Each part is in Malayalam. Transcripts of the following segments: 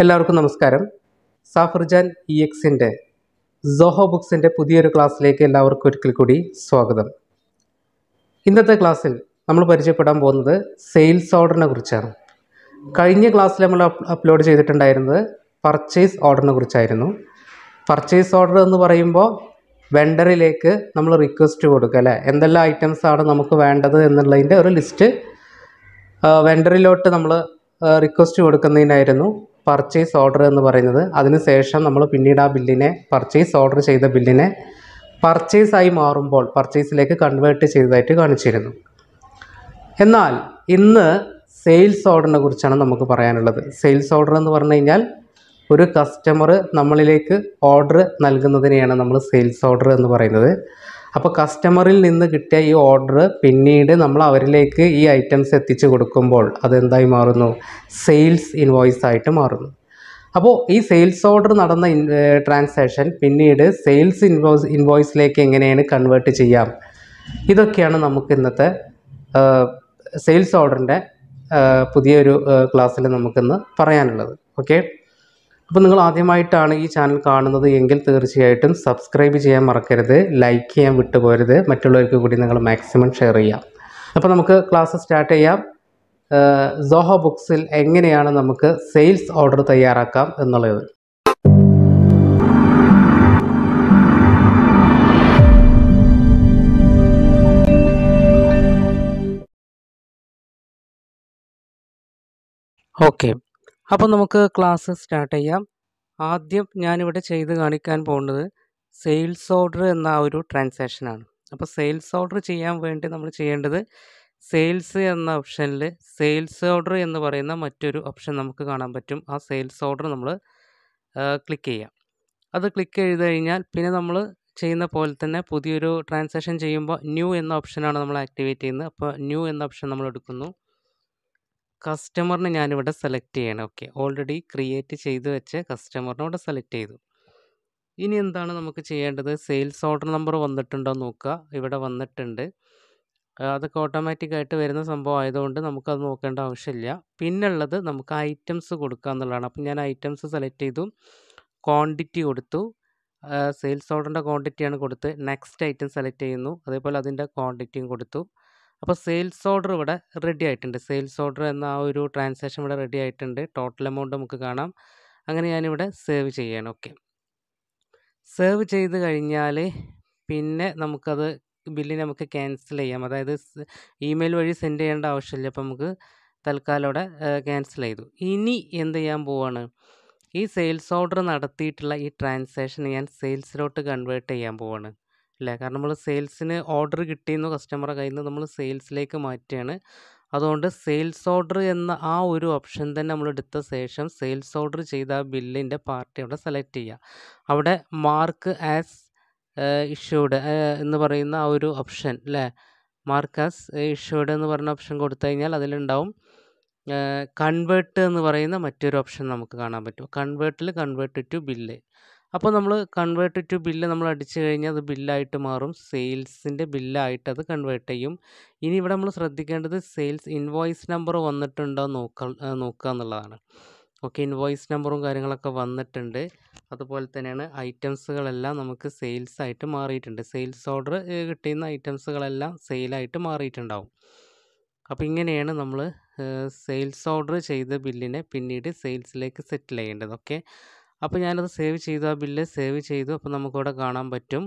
എല്ലാവർക്കും നമസ്കാരം സാഫർജാൻ ഇ e എക്സിൻ്റെ സോഹോ ബുക്സിൻ്റെ പുതിയൊരു ക്ലാസ്സിലേക്ക് എല്ലാവർക്കും ഒരിക്കൽ കൂടി സ്വാഗതം ഇന്നത്തെ ക്ലാസ്സിൽ നമ്മൾ പരിചയപ്പെടാൻ പോകുന്നത് സെയിൽസ് ഓർഡറിനെ കുറിച്ചാണ് കഴിഞ്ഞ ക്ലാസ്സിൽ നമ്മൾ അപ്ലോഡ് ചെയ്തിട്ടുണ്ടായിരുന്നത് പർച്ചേസ് ഓർഡറിനെ കുറിച്ചായിരുന്നു പർച്ചേസ് ഓർഡർ എന്ന് പറയുമ്പോൾ വെണ്ടറിലേക്ക് നമ്മൾ റിക്വസ്റ്റ് കൊടുക്കുക അല്ലേ എന്തെല്ലാം ഐറ്റംസ് ആണ് നമുക്ക് വേണ്ടത് എന്നുള്ളതിൻ്റെ ഒരു ലിസ്റ്റ് വെണ്ടറിലോട്ട് നമ്മൾ റിക്വസ്റ്റ് കൊടുക്കുന്നതിനായിരുന്നു പർച്ചേസ് ഓർഡർ എന്ന് പറയുന്നത് അതിനുശേഷം നമ്മൾ പിന്നീട് ആ ബില്ലിനെ പർച്ചേസ് ഓർഡർ ചെയ്ത ബില്ലിനെ പർച്ചേസായി മാറുമ്പോൾ പർച്ചേസിലേക്ക് കൺവേർട്ട് ചെയ്തതായിട്ട് കാണിച്ചിരുന്നു എന്നാൽ ഇന്ന് സെയിൽസ് ഓർഡറിനെ കുറിച്ചാണ് നമുക്ക് പറയാനുള്ളത് സെയിൽസ് ഓർഡർ എന്ന് പറഞ്ഞു കഴിഞ്ഞാൽ ഒരു കസ്റ്റമർ നമ്മളിലേക്ക് ഓർഡർ നൽകുന്നതിനെയാണ് നമ്മൾ സെയിൽസ് ഓർഡർ എന്ന് പറയുന്നത് അപ്പോൾ കസ്റ്റമറിൽ നിന്ന് കിട്ടിയ ഈ ഓർഡർ പിന്നീട് നമ്മൾ അവരിലേക്ക് ഈ ഐറ്റംസ് എത്തിച്ചു കൊടുക്കുമ്പോൾ അതെന്തായി മാറുന്നു സെയിൽസ് ഇൻവോയ്സ് ആയിട്ട് മാറുന്നു അപ്പോൾ ഈ സെയിൽസ് ഓർഡർ നടന്ന ട്രാൻസാക്ഷൻ പിന്നീട് സെയിൽസ് ഇൻവോയ്സ് ഇൻവോയ്സിലേക്ക് എങ്ങനെയാണ് കൺവേർട്ട് ചെയ്യാം ഇതൊക്കെയാണ് നമുക്ക് ഇന്നത്തെ സെയിൽസ് ഓർഡറിൻ്റെ പുതിയൊരു ക്ലാസ്സിൽ നമുക്കിന്ന് പറയാനുള്ളത് ഓക്കെ അപ്പോൾ നിങ്ങൾ ആദ്യമായിട്ടാണ് ഈ ചാനൽ കാണുന്നത് എങ്കിൽ തീർച്ചയായിട്ടും സബ്സ്ക്രൈബ് ചെയ്യാൻ മറക്കരുത് ലൈക്ക് ചെയ്യാൻ വിട്ടുപോരുത് മറ്റുള്ളവർക്ക് കൂടി നിങ്ങൾ മാക്സിമം ഷെയർ ചെയ്യാം അപ്പോൾ നമുക്ക് ക്ലാസ് സ്റ്റാർട്ട് ചെയ്യാം സോഹോ ബുക്സിൽ എങ്ങനെയാണ് നമുക്ക് സെയിൽസ് ഓർഡർ തയ്യാറാക്കാം എന്നുള്ളത് ഓക്കെ അപ്പോൾ നമുക്ക് ക്ലാസ് സ്റ്റാർട്ട് ചെയ്യാം ആദ്യം ഞാനിവിടെ ചെയ്ത് കാണിക്കാൻ പോകുന്നത് സെയിൽസ് ഓർഡർ എന്ന ഒരു ട്രാൻസാക്ഷനാണ് അപ്പോൾ സെയിൽസ് ഓർഡർ ചെയ്യാൻ വേണ്ടി നമ്മൾ ചെയ്യേണ്ടത് സെയിൽസ് എന്ന ഓപ്ഷനിൽ സെയിൽസ് ഓർഡർ എന്ന് പറയുന്ന മറ്റൊരു ഓപ്ഷൻ നമുക്ക് കാണാൻ പറ്റും ആ സെയിൽസ് ഓർഡർ നമ്മൾ ക്ലിക്ക് ചെയ്യാം അത് ക്ലിക്ക് ചെയ്ത് കഴിഞ്ഞാൽ പിന്നെ നമ്മൾ ചെയ്യുന്ന പോലെ തന്നെ പുതിയൊരു ട്രാൻസാക്ഷൻ ചെയ്യുമ്പോൾ ന്യൂ എന്ന ഓപ്ഷനാണ് നമ്മൾ ആക്ടിവേറ്റ് ചെയ്യുന്നത് അപ്പോൾ ന്യൂ എന്ന ഓപ്ഷൻ നമ്മൾ എടുക്കുന്നു കസ്റ്റമറിനെ ഞാനിവിടെ സെലക്ട് ചെയ്യണം ഓക്കെ ഓൾറെഡി ക്രിയേറ്റ് ചെയ്ത് വെച്ച് കസ്റ്റമറിനെ ഇവിടെ സെലക്ട് ചെയ്തു ഇനി എന്താണ് നമുക്ക് ചെയ്യേണ്ടത് സെയിൽസ് ഓർഡർ നമ്പർ വന്നിട്ടുണ്ടോ നോക്കുക ഇവിടെ വന്നിട്ടുണ്ട് അതൊക്കെ ഓട്ടോമാറ്റിക്കായിട്ട് വരുന്ന സംഭവം ആയതുകൊണ്ട് നമുക്കത് നോക്കേണ്ട ആവശ്യമില്ല പിന്നുള്ളത് നമുക്ക് ഐറ്റംസ് കൊടുക്കുക എന്നുള്ളതാണ് അപ്പം ഞാൻ ഐറ്റംസ് സെലക്ട് ചെയ്തു ക്വാണ്ടിറ്റി കൊടുത്തു സെയിൽസ് ഓർഡറിൻ്റെ ക്വാണ്ടിറ്റിയാണ് കൊടുത്ത് നെക്സ്റ്റ് ഐറ്റം സെലക്ട് ചെയ്യുന്നു അതേപോലെ അതിൻ്റെ ക്വാണ്ടിറ്റിയും കൊടുത്തു അപ്പോൾ സെയിൽസ് ഓർഡർ ഇവിടെ റെഡി ആയിട്ടുണ്ട് സെയിൽസ് ഓർഡർ എന്ന ആ ഒരു ട്രാൻസാക്ഷൻ ഇവിടെ റെഡി ആയിട്ടുണ്ട് ടോട്ടൽ എമൗണ്ട് നമുക്ക് കാണാം അങ്ങനെ ഞാനിവിടെ സേവ് ചെയ്യാണ് ഓക്കെ സേവ് ചെയ്ത് കഴിഞ്ഞാൽ പിന്നെ നമുക്കത് ബില്ല് നമുക്ക് ക്യാൻസൽ ചെയ്യാം അതായത് ഇമെയിൽ വഴി സെൻഡ് ചെയ്യേണ്ട ആവശ്യമില്ല അപ്പോൾ നമുക്ക് തൽക്കാലം അവിടെ ക്യാൻസൽ ചെയ്തു ഇനി എന്ത് ചെയ്യാൻ പോവാണ് ഈ സെയിൽസ് ഓർഡർ നടത്തിയിട്ടുള്ള ഈ ട്രാൻസാക്ഷൻ ഞാൻ സെയിൽസിലോട്ട് കൺവേർട്ട് ചെയ്യാൻ പോവാണ് ഇല്ല കാരണം നമ്മൾ സെയിൽസിന് ഓർഡർ കിട്ടിയെന്ന് കസ്റ്റമറെ കയ്യിൽ നിന്ന് നമ്മൾ സെയിൽസിലേക്ക് മാറ്റുകയാണ് അതുകൊണ്ട് സെയിൽസ് ഓർഡർ എന്ന ആ ഒരു ഓപ്ഷൻ തന്നെ നമ്മൾ എടുത്ത ശേഷം സെയിൽസ് ഓർഡർ ചെയ്ത ആ ബില്ലിൻ്റെ പാർട്ടി അവിടെ സെലക്ട് ചെയ്യുക അവിടെ മാർക്ക് ആസ് ഇഷ്യൂഡ് എന്ന് പറയുന്ന ആ ഒരു ഓപ്ഷൻ അല്ലേ മാർക്ക് ആസ് ഇഷ്യൂഡ് എന്ന് പറയുന്ന ഓപ്ഷൻ കൊടുത്തു കഴിഞ്ഞാൽ അതിലുണ്ടാവും കൺവേർട്ട് എന്ന് പറയുന്ന മറ്റൊരു ഓപ്ഷൻ നമുക്ക് കാണാൻ പറ്റും കൺവേർട്ടിൽ കൺവേർട്ട് ടു ബില്ല് അപ്പോൾ നമ്മൾ കൺവേർട്ട് ടു ബില്ല് നമ്മൾ അടിച്ചു കഴിഞ്ഞാൽ അത് ബില്ലായിട്ട് മാറും സെയിൽസിൻ്റെ ബില്ലായിട്ട് അത് കൺവേർട്ട് ചെയ്യും ഇനി ഇവിടെ നമ്മൾ ശ്രദ്ധിക്കേണ്ടത് സെയിൽസ് ഇൻവോയ്സ് നമ്പർ വന്നിട്ടുണ്ടോ നോക്ക നോക്കുക എന്നുള്ളതാണ് ഓക്കെ ഇൻവോയ്സ് നമ്പറും കാര്യങ്ങളൊക്കെ വന്നിട്ടുണ്ട് അതുപോലെ തന്നെയാണ് ഐറ്റംസുകളെല്ലാം നമുക്ക് സെയിൽസ് ആയിട്ട് മാറിയിട്ടുണ്ട് സെയിൽസ് ഓർഡർ കിട്ടിയുന്ന ഐറ്റംസുകളെല്ലാം സെയിലായിട്ട് മാറിയിട്ടുണ്ടാവും അപ്പോൾ ഇങ്ങനെയാണ് നമ്മൾ സെയിൽസ് ഓർഡർ ചെയ്ത ബില്ലിനെ പിന്നീട് സെയിൽസിലേക്ക് സെറ്റിൽ ചെയ്യേണ്ടത് ഓക്കെ അപ്പോൾ ഞാനത് സേവ് ചെയ്തു ആ ബില്ല് സേവ് ചെയ്തു അപ്പോൾ നമുക്കിവിടെ കാണാൻ പറ്റും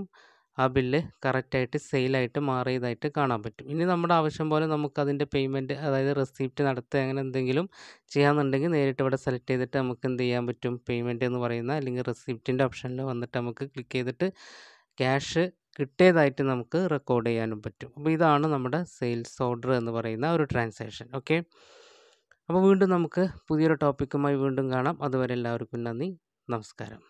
ആ ബില്ല് കറക്റ്റായിട്ട് സെയിലായിട്ട് മാറിയതായിട്ട് കാണാൻ പറ്റും ഇനി നമ്മുടെ ആവശ്യം പോലെ നമുക്കതിൻ്റെ പേയ്മെൻറ്റ് അതായത് റെസിപ്റ്റ് നടത്തുക അങ്ങനെ എന്തെങ്കിലും ചെയ്യാമെന്നുണ്ടെങ്കിൽ നേരിട്ട് ഇവിടെ സെലക്ട് ചെയ്തിട്ട് നമുക്ക് എന്ത് ചെയ്യാൻ പറ്റും പേയ്മെൻറ്റ് എന്ന് പറയുന്ന അല്ലെങ്കിൽ റെസിപ്റ്റിൻ്റെ ഓപ്ഷനിൽ വന്നിട്ട് നമുക്ക് ക്ലിക്ക് ചെയ്തിട്ട് ക്യാഷ് കിട്ടിയതായിട്ട് നമുക്ക് റെക്കോർഡ് ചെയ്യാനും പറ്റും അപ്പോൾ ഇതാണ് നമ്മുടെ സെയിൽസ് ഓർഡർ എന്ന് പറയുന്ന ഒരു ട്രാൻസാക്ഷൻ ഓക്കെ അപ്പോൾ വീണ്ടും നമുക്ക് പുതിയൊരു ടോപ്പിക്കുമായി വീണ്ടും കാണാം അതുവരെ എല്ലാവർക്കും നന്ദി നമസ്കാരം